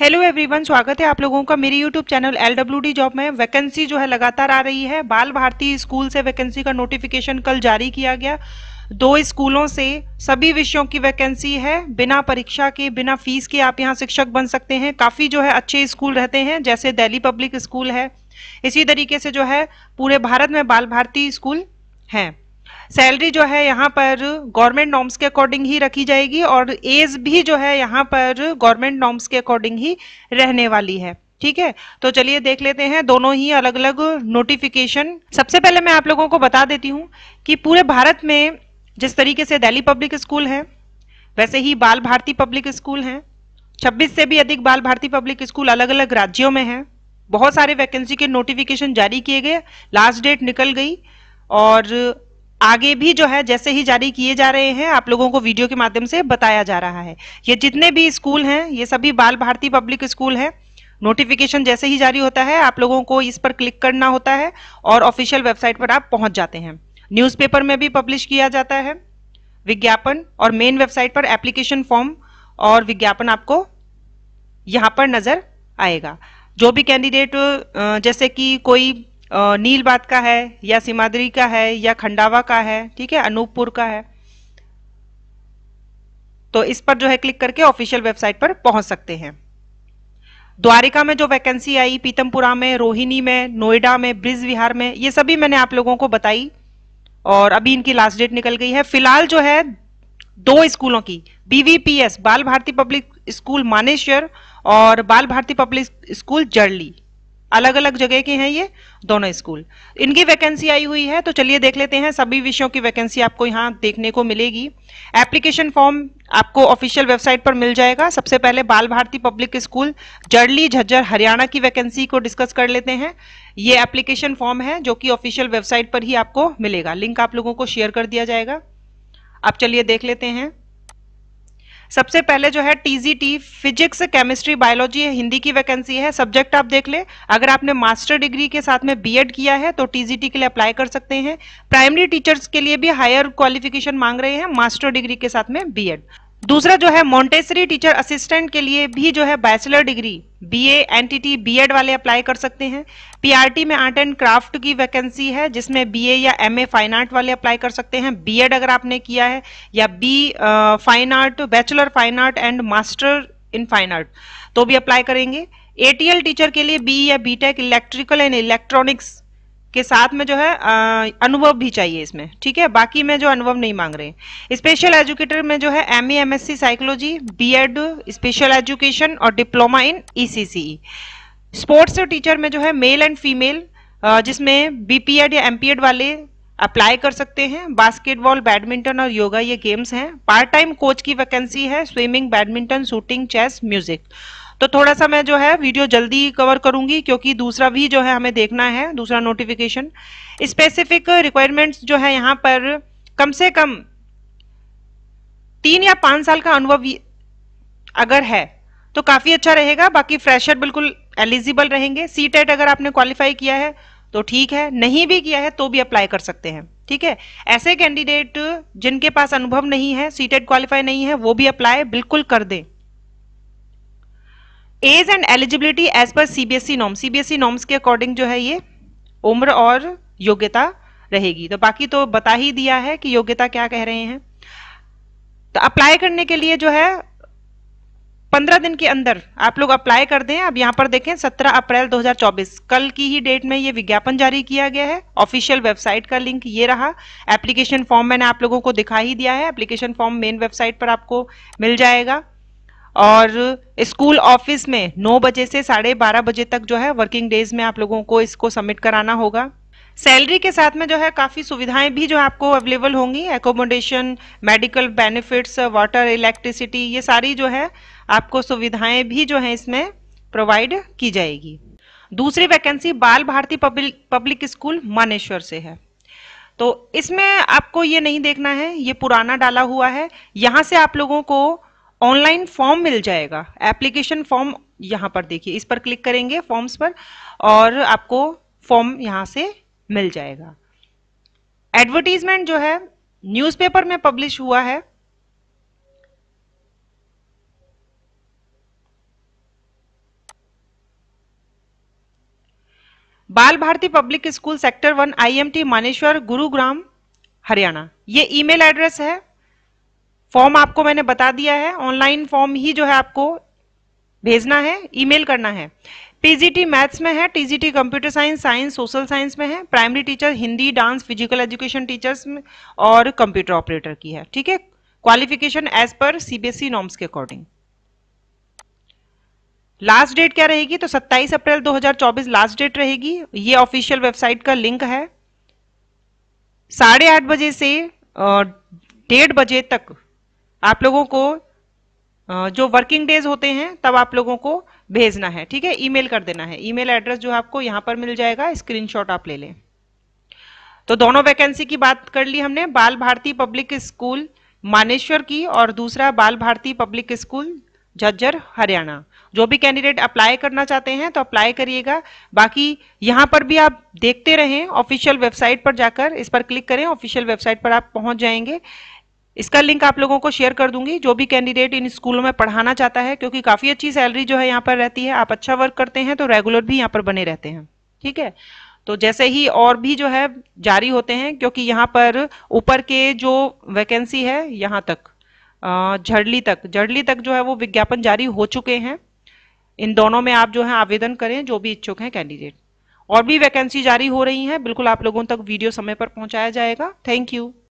hello everyone स्वागत है आप लोगों का मेरे YouTube channel L W D job में वैकेंसी जो है लगातार आ रही है बाल भारती स्कूल से वैकेंसी का नोटिफिकेशन कल जारी किया गया दो स्कूलों से सभी विषयों की वैकेंसी है बिना परीक्षा के बिना फीस के आप यहाँ शिक्षक बन सकते हैं काफ़ी जो है अच्छे स्कूल रहते हैं जैसे दिल्ली पब्लिक स्कूल है इसी तरीके से जो है पूरे भारत में बाल भारती स्कूल हैं सैलरी जो है यहाँ पर गवर्नमेंट नॉर्म्स के अकॉर्डिंग ही रखी जाएगी और एज भी जो है यहाँ पर गवर्नमेंट नॉर्म्स के अकॉर्डिंग ही रहने वाली है ठीक है तो चलिए देख लेते हैं दोनों ही अलग अलग नोटिफिकेशन सबसे पहले मैं आप लोगों को बता देती हूँ कि पूरे भारत में जिस तरीके से दिल्ली पब्लिक स्कूल है वैसे ही बाल भारती पब्लिक स्कूल हैं 26 से भी अधिक बाल भारती पब्लिक स्कूल अलग अलग राज्यों में हैं बहुत सारे वैकेंसी के नोटिफिकेशन जारी किए गए लास्ट डेट निकल गई और आगे भी जो है जैसे ही जारी किए जा रहे हैं आप लोगों को वीडियो के माध्यम से बताया जा रहा है ये जितने भी स्कूल हैं ये सभी बाल भारती पब्लिक स्कूल है नोटिफिकेशन जैसे ही जारी होता है आप लोगों को इस पर क्लिक करना होता है और ऑफिशियल वेबसाइट पर आप पहुंच जाते हैं न्यूज़पेपर में भी पब्लिश किया जाता है विज्ञापन और मेन वेबसाइट पर एप्लीकेशन फॉर्म और विज्ञापन आपको यहां पर नज़र आएगा जो भी कैंडिडेट जैसे कि कोई नीलबाद का है या सिमादरी का है या खंडावा का है ठीक है अनूपपुर का है तो इस पर जो है क्लिक करके ऑफिशियल वेबसाइट पर पहुंच सकते हैं द्वारिका में जो वैकेंसी आई पीतमपुरा में रोहिणी में नोएडा में ब्रिज विहार में ये सभी मैंने आप लोगों को बताई और अभी इनकी लास्ट डेट निकल गई है फिलहाल जो है दो स्कूलों की बीवीपीएस बाल भारती पब्लिक स्कूल मानेश्वर और बाल भारती पब्लिक स्कूल जर्ली अलग अलग जगह के हैं ये दोनों स्कूल इनकी वैकेंसी आई हुई है तो चलिए देख लेते हैं सभी विषयों की वैकेंसी आपको यहाँ देखने को मिलेगी एप्लीकेशन फॉर्म आपको ऑफिशियल वेबसाइट पर मिल जाएगा सबसे पहले बाल भारती पब्लिक स्कूल जर्ली झज्जर हरियाणा की वैकेंसी को डिस्कस कर लेते हैं ये एप्लीकेशन फॉर्म है जो कि ऑफिशियल वेबसाइट पर ही आपको मिलेगा लिंक आप लोगों को शेयर कर दिया जाएगा अब चलिए देख लेते हैं सबसे पहले जो है TGT physics chemistry biology Hindi की वैकेंसी है सब्जेक्ट आप देख ले अगर आपने मास्टर डिग्री के साथ में बीएड किया है तो टीजीटी के लिए अप्लाई कर सकते हैं प्राइमरी टीचर्स के लिए भी हायर क्वालिफिकेशन मांग रहे हैं मास्टर डिग्री के साथ में बीएड दूसरा जो है मोन्टेसरी टीचर असिस्टेंट के लिए भी जो है bachelor degree B N T T B वाले अप्लाई कर सकते हैं पीआरटी में आर्ट एंड क्राफ्ट की वैकेंसी है जिसमें बीए या एमए फाइन आर्ट वाले अप्लाई कर सकते हैं बीएड अगर आपने किया है या B fine art bachelor fine art and master in fine art तो भी अप्लाई करेंगे एटीएल टीचर के लिए बी e या बीटेक इलेक्ट्रिकल एंड इलेक्ट्रॉनिक्स के साथ में जो है अनुभव भी चाहिए इसमें ठीक है बाकी में जो अनुभव नहीं मांग रहे स्पेशल एजुकेटर में जो है M E M S C psychology B Ed special education और diploma in E C C sports teacher में जो है मेल एंड फीमेल जिसमें बी पी एड या एम पी एड वाले अप्लाई कर सकते हैं बास्केटबॉल बैडमिंटन और योगा ये गेम्स हैं पार्ट टाइम कोच की वैकेंसी है swimming badminton shooting chess music तो थोड़ा सा मैं जो है वीडियो जल्दी कवर करूंगी क्योंकि दूसरा भी जो है हमें देखना है दूसरा नोटिफिकेशन स्पेसिफिक रिक्वायरमेंट्स जो है यहाँ पर कम से कम तीन या पांच साल का अनुभव अगर है तो काफी अच्छा रहेगा बाकी फ्रेशर बिल्कुल एलिजिबल रहेंगे सी टेट e अगर आपने क्वालिफाई किया है तो ठीक है नहीं भी किया है तो भी अप्लाई कर सकते हैं ठीक है ऐसे कैंडिडेट जिनके पास अनुभव नहीं है सी टेट क्वालिफाई नहीं है वो भी अप्लाई बिल्कुल कर दें एज एंड एलिजिबिलिटी एज पर सीबीएसई नॉर्म सीबीएसई नॉर्म्स के अकॉर्डिंग जो है ये उम्र और योग्यता रहेगी तो बाकी तो बता ही दिया है कि योग्यता क्या कह रहे हैं तो अप्लाई करने के लिए जो है पंद्रह दिन के अंदर आप लोग अप्लाई कर दें अब यहां पर देखें सत्रह अप्रैल 2024 कल की ही डेट में ये विज्ञापन जारी किया गया है ऑफिशियल वेबसाइट का लिंक ये रहा एप्लीकेशन फॉर्म मैंने आप लोगों को दिखा ही दिया है एप्लीकेशन फॉर्म मेन वेबसाइट पर आपको मिल जाएगा और स्कूल ऑफिस में नौ बजे से साढ़े बारह बजे तक जो है वर्किंग डेज में आप लोगों को इसको सबमिट कराना होगा सैलरी के साथ में जो है काफ़ी सुविधाएं भी जो आपको अवेलेबल होंगी accommodation medical benefits water electricity ये सारी जो है आपको सुविधाएं भी जो है इसमें प्रोवाइड की जाएगी दूसरी vacancy Bal Bharati public public school Maneshwar से है तो इसमें आपको ये नहीं देखना है ये पुराना डाला हुआ है यहाँ से आप लोगों को ऑनलाइन फॉर्म मिल जाएगा एप्लीकेशन फॉर्म यहाँ पर देखिए इस पर क्लिक करेंगे फॉर्म्स पर और आपको फॉर्म यहाँ से मिल जाएगा एडवर्टीजमेंट जो है न्यूज़पेपर में पब्लिश हुआ है Bal Bharati public school sector one IMT Maneshwar Gurugram Haryana ये ईमेल एड्रेस है फॉर्म आपको मैंने बता दिया है ऑनलाइन फॉर्म ही जो है आपको भेजना है ईमेल करना है पीजीटी मैथ्स में है TGT computer science science social science में है primary teacher Hindi dance physical education teachers और कंप्यूटर ऑपरेटर की है ठीक है क्वालिफिकेशन एज पर सीबीएसई नॉर्म्स के अकॉर्डिंग लास्ट डेट क्या रहेगी तो 27 अप्रैल 2024 लास्ट डेट रहेगी ये ऑफिशियल वेबसाइट का लिंक है साढ़े आठ बजे से डेढ़ बजे तक आप लोगों को जो वर्किंग डेज होते हैं तब आप लोगों को भेजना है ठीक है ईमेल कर देना है ईमेल एड्रेस जो आपको यहां पर मिल जाएगा स्क्रीनशॉट आप ले लें तो दोनों वैकेंसी की बात कर ली हमने बाल भारती पब्लिक स्कूल मानेश्वर की और दूसरा बाल भारती पब्लिक स्कूल झज्जर हरियाणा जो भी कैंडिडेट अप्लाई करना चाहते हैं तो अप्लाई करिएगा बाकी यहाँ पर भी आप देखते रहें ऑफिशियल वेबसाइट पर जाकर इस पर क्लिक करें ऑफिशियल वेबसाइट पर आप पहुंच जाएंगे इसका लिंक आप लोगों को शेयर कर दूंगी जो भी कैंडिडेट इन स्कूलों में पढ़ाना चाहता है क्योंकि काफ़ी अच्छी सैलरी जो है यहाँ पर रहती है आप अच्छा वर्क करते हैं तो रेगुलर भी यहाँ पर बने रहते हैं ठीक है तो जैसे ही और भी जो है जारी होते हैं क्योंकि यहाँ पर ऊपर के जो वैकेंसी है यहाँ तक झड़ली तक झड़ली तक जो है वो विज्ञापन जारी हो चुके हैं इन दोनों में आप जो है आवेदन करें जो भी इच्छुक हैं कैंडिडेट और भी वैकेंसी जारी हो रही हैं बिल्कुल आप लोगों तक वीडियो समय पर पहुंचाया जाएगा थैंक यू